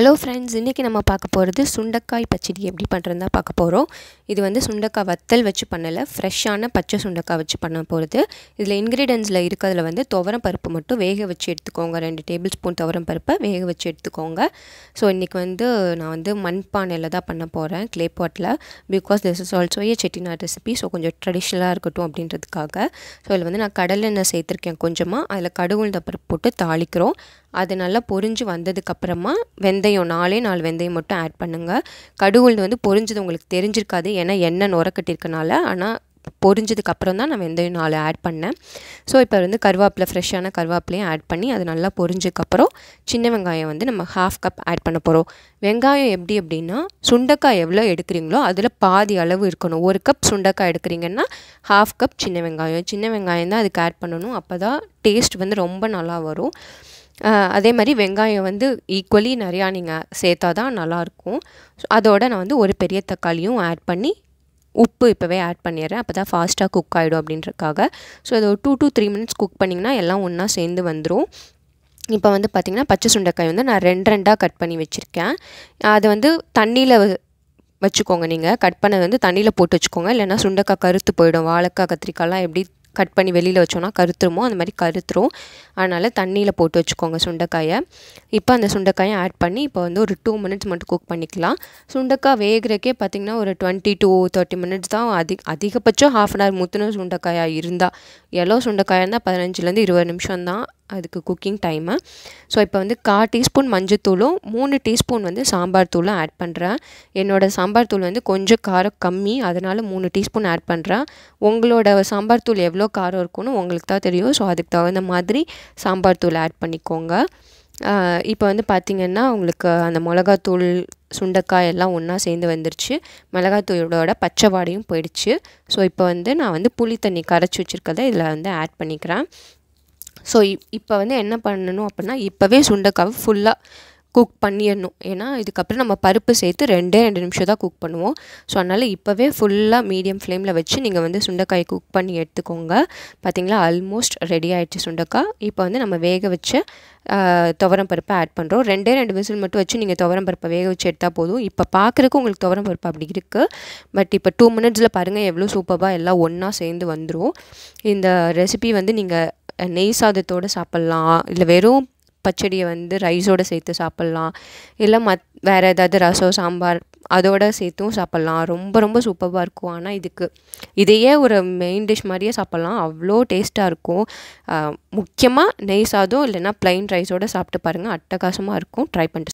hello friends இன்றைக்கி நம்ம பார்க்க போகிறது சுண்டக்காய் பச்சடி எப்படி பண்ணுறதா பார்க்க போகிறோம் இது வந்து சுண்டக்காய் வத்தல் வச்சு பண்ணலை ஃப்ரெஷ்ஷான பச்சை சுண்டக்காய் வச்சு பண்ண போகிறது இதில் இன்க்ரீடியன்ஸில் இருக்கிறதுல வந்து துவரம் பருப்பு மட்டும் வேக வச்சு எடுத்துக்கோங்க ரெண்டு டேபிள் ஸ்பூன் துவரம் பருப்பை வேக வச்சு எடுத்துக்கோங்க ஸோ இன்றைக்கி வந்து நான் வந்து மண்பானையில் தான் பண்ண போகிறேன் கிளே பாட்டில் because this is also a Chettinad recipe so கொஞ்சம் ட்ரெடிஷ்னலாக இருக்கட்டும் அப்படின்றதுக்காக ஸோ இதில் வந்து நான் கடலெண்ணெய் சேர்த்துருக்கேன் கொஞ்சமாக அதில் கடுகுழுந்த பருப்பு போட்டு தாளிக்கிறோம் அது நல்லா பொரிஞ்சு வந்ததுக்கப்புறமா வெந்தயம் நாலே நாலு வெந்தயம் மட்டும் ஆட் பண்ணுங்கள் கடுகுல் வந்து பொரிஞ்சது உங்களுக்கு தெரிஞ்சிருக்காது ஏன்னா எண்ணெய் நுரக்கட்டிருக்கனால ஆனால் பொரிஞ்சதுக்கப்புறம் அப்புறம் தான் நான் வெந்தயம் நாலு ஆட் பண்ணேன் ஸோ இப்போ வந்து கருவேப்பிலை ஃப்ரெஷ்ஷான கருவேப்பிலையும் ஆட் பண்ணி அது நல்லா பொரிஞ்சதுக்கப்புறம் சின்ன வெங்காயம் வந்து நம்ம ஹாஃப் கப் ஆட் பண்ண போகிறோம் வெங்காயம் எப்படி அப்படின்னா சுண்டைக்காய் எவ்வளோ எடுக்கிறீங்களோ அதில் பாதி அளவு இருக்கணும் ஒரு கப் சுண்டைக்காய் எடுக்கிறீங்கன்னா ஹாஃப் கப் சின்ன வெங்காயம் சின்ன வெங்காயம் தான் அதுக்கு ஆட் பண்ணணும் அப்போ தான் டேஸ்ட் வந்து ரொம்ப நல்லா வரும் அதே மாதிரி வெங்காயம் வந்து ஈக்குவலி நிறையா நீங்கள் சேர்த்தா தான் நல்லாயிருக்கும் அதோடு நான் வந்து ஒரு பெரிய தக்காளியும் ஆட் பண்ணி உப்பு இப்போவே ஆட் பண்ணிடுறேன் அப்போ தான் ஃபாஸ்ட்டாக குக் ஆகிடும் அப்படின்றக்காக ஸோ அது ஒரு two two three minutes cook பண்ணிங்கன்னா எல்லாம் ஒன்றா சேர்ந்து வந்துடும் இப்போ வந்து பார்த்திங்கன்னா பச்சை சுண்டைக்காய் வந்து நான் ரெண்டு ரெண்டாக கட் பண்ணி வச்சுருக்கேன் அது வந்து தண்ணியில் வச்சுக்கோங்க நீங்கள் கட் பண்ணது வந்து தண்ணியில் போட்டு வச்சுக்கோங்க இல்லைனா சுண்டைக்காய் கருத்து போயிடும் வாழைக்காய் கத்திரிக்காய்லாம் எப்படி கட் பண்ணி வெளியில் வச்சோன்னா கருத்துருமோ அந்த மாதிரி கருத்துரும் அதனால் தண்ணியில் போட்டு வச்சுக்கோங்க சுண்டைக்காயை இப்போ அந்த சுண்டைக்காயை ஆட் பண்ணி இப்போ வந்து ஒரு டூ மினிட்ஸ் மட்டும் குக் பண்ணிக்கலாம் சுண்டைக்காய் வேகிறக்கே பார்த்திங்கன்னா ஒரு டுவெண்ட்டி டூ தேர்ட்டி மினிட்ஸ் தான் அதிக அதிகபட்சம் ஹாஃப் அன் ஹவர் முத்துன சுண்டைக்காயாக இருந்தால் எல்லோ சுண்டைக்காயாக இருந்தால் பதினஞ்சுலேருந்து இருபது நிமிஷம் தான் அதுக்கு குக்கிங் டைமு ஸோ இப்போ வந்து கா டீஸ்பூன் மஞ்சத்தூளும் மூணு டீஸ்பூன் வந்து சாம்பார் தூளும் ஆட் பண்ணுறேன் என்னோடய சாம்பார் தூள் வந்து கொஞ்சம் காரம் கம்மி அதனால் மூணு டீஸ்பூன் ஆட் பண்ணுறேன் உங்களோட சாம்பார் தூள் எவ்வளோ காரம் இருக்குன்னு உங்களுக்கு தான் தெரியும் ஸோ அதுக்கு தகுந்த மாதிரி சாம்பார் தூள் ஆட் பண்ணிக்கோங்க இப்போ வந்து பார்த்திங்கன்னா உங்களுக்கு அந்த மிளகாத்தூள் சுண்டக்காய் எல்லாம் ஒன்றா சேர்ந்து வந்துருச்சு மிளகாத்தூளோட பச்சை வாடையும் போயிடுச்சு ஸோ இப்போ வந்து நான் வந்து புளி தண்ணி கரைச்சி வச்சுருக்கதை இதில் வந்து ஆட் பண்ணிக்கிறேன் ஸோ இப்போ வந்து என்ன பண்ணணும் அப்படின்னா இப்போவே சுண்டைக்காவை ஃபுல்லாக குக் பண்ணிடணும் ஏன்னா இதுக்கப்புறம் நம்ம பருப்பு சேர்த்து ரெண்டே ரெண்டு நிமிஷம் தான் குக் பண்ணுவோம் ஸோ அதனால் இப்போவே ஃபுல்லாக மீடியம் ஃப்ளேமில் வச்சு நீங்கள் வந்து சுண்டைக்காய் குக் பண்ணி எடுத்துக்கோங்க பார்த்திங்களா ஆல்மோஸ்ட் ரெடி ஆகிடுச்சு சுண்டைக்காய் இப்போ வந்து நம்ம வேக வச்சு துவரம் பருப்பை ஆட் பண்ணுறோம் ரெண்டே ரெண்டு விசில் மட்டும் வச்சு நீங்கள் துவரம் பருப்பை வேக வச்சு எடுத்தால் போதும் இப்போ பார்க்குறக்கு உங்களுக்கு துவரம் பருப்பு அப்படி இருக்குது பட் இப்போ டூ மினிட்ஸில் பாருங்கள் எவ்வளோ சூப்பராக எல்லாம் ஒன்றா சேர்ந்து வந்துடும் இந்த ரெசிபி வந்து நீங்கள் நெய் சாதத்தோடு சாப்பிட்லாம் இல்லை வெறும் பச்சடியை வந்து ரைஸோடு சேர்த்து சாப்பிட்லாம் இல்லை மத் வேறு ஏதாவது ரசம் சாம்பார் அதோட சேர்த்தும் சாப்பிட்லாம் ரொம்ப ரொம்ப சூப்பராக இருக்கும் ஆனால் இதுக்கு இதையே ஒரு மெயின் டிஷ் மாதிரியே சாப்பிட்லாம் அவ்வளோ டேஸ்ட்டாக இருக்கும் முக்கியமாக நெய் சாதம் இல்லைன்னா ப்ளைன் ரைஸோடு சாப்பிட்டு பாருங்கள் அட்டகாசமாக இருக்கும் ட்ரை பண்ணிட்டு